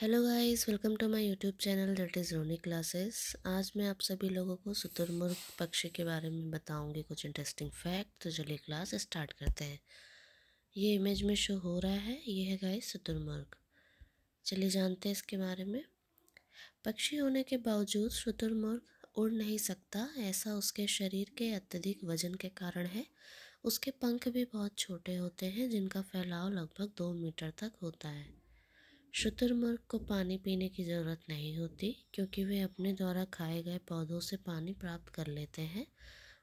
hello guys welcome to my YouTube channel that is Roni classes आज मैं आप सभी लोगों को शुतुरमुर्ग पक्षी के बारे में बताऊंगी कुछ इंटरेस्टिंग फैक्ट तो चलिए क्लास स्टार्ट करते हैं ये इमेज में शो हो रहा है ये है गाइस शुतुरमुर्ग चलिए जानते हैं इसके बारे में पक्षी होने के बावजूद शुतुरमुर्ग उड़ नहीं सकता ऐसा उसके शरीर के अत्यधिक वजन के कारण है उसके पंख भी बहुत छोटे होते हैं जिनका फैलाव लगभग दो मीटर तक होता है शुतुरमुर्ग को पानी पीने की ज़रूरत नहीं होती क्योंकि वे अपने द्वारा खाए गए पौधों से पानी प्राप्त कर लेते हैं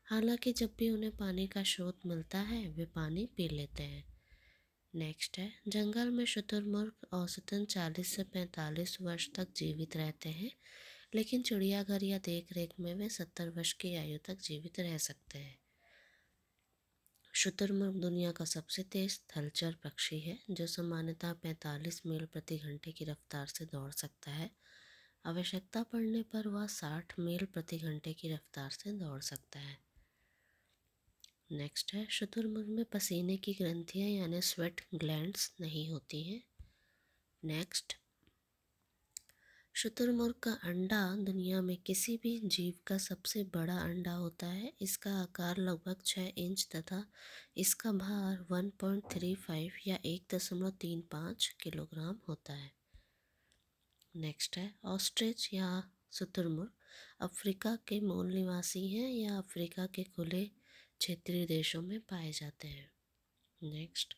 हालांकि जब भी उन्हें पानी का स्रोत मिलता है वे पानी पी लेते हैं नेक्स्ट है जंगल में शुतुरमुर्ग औसतन 40 से 45 वर्ष तक जीवित रहते हैं लेकिन चिड़ियाघर या देख रेख में वे सत्तर वर्ष की आयु तक जीवित रह सकते हैं शुतुरमुर्ग दुनिया का सबसे तेज़ थलचर पक्षी है जो सामान्यतः 45 मील प्रति घंटे की रफ्तार से दौड़ सकता है आवश्यकता पड़ने पर वह 60 मील प्रति घंटे की रफ्तार से दौड़ सकता है नेक्स्ट है शुतुरमुर्ग में पसीने की ग्रंथियाँ यानी स्वेट ग्लैंड्स नहीं होती हैं नेक्स्ट शुतुरमुर्ग का अंडा दुनिया में किसी भी जीव का सबसे बड़ा अंडा होता है इसका आकार लगभग छः इंच तथा इसका भार 1.35 या 1.35 किलोग्राम होता है नेक्स्ट है ऑस्ट्रिच या शुतुरमुर्ग अफ्रीका के मूल निवासी हैं या अफ्रीका के खुले क्षेत्रीय देशों में पाए जाते हैं नेक्स्ट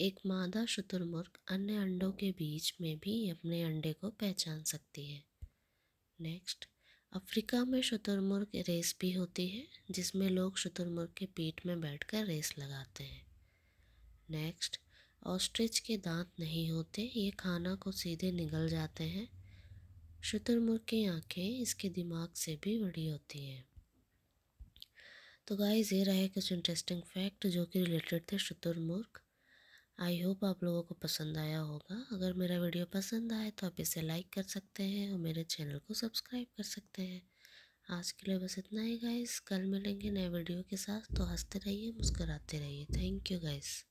एक मादा शुतुरमुर्ग अन्य अंडों के बीच में भी अपने अंडे को पहचान सकती है नेक्स्ट अफ्रीका में शुतुरमुर्ग रेस भी होती है जिसमें लोग शुतुरमुर्ग के पीठ में बैठकर रेस लगाते हैं नेक्स्ट ऑस्ट्रिच के दांत नहीं होते ये खाना को सीधे निगल जाते हैं शुतुरमुर्ग की आँखें इसके दिमाग से भी बड़ी होती हैं तो गाइज ये रहे कुछ इंटरेस्टिंग फैक्ट जो कि रिलेटेड थे शुतुरमुर्ग आई होप आप लोगों को पसंद आया होगा अगर मेरा वीडियो पसंद आए तो आप इसे लाइक कर सकते हैं और मेरे चैनल को सब्सक्राइब कर सकते हैं आज के लिए बस इतना ही गाइस कल मिलेंगे नए वीडियो के साथ तो हंसते रहिए मुस्कराते रहिए थैंक यू गाइस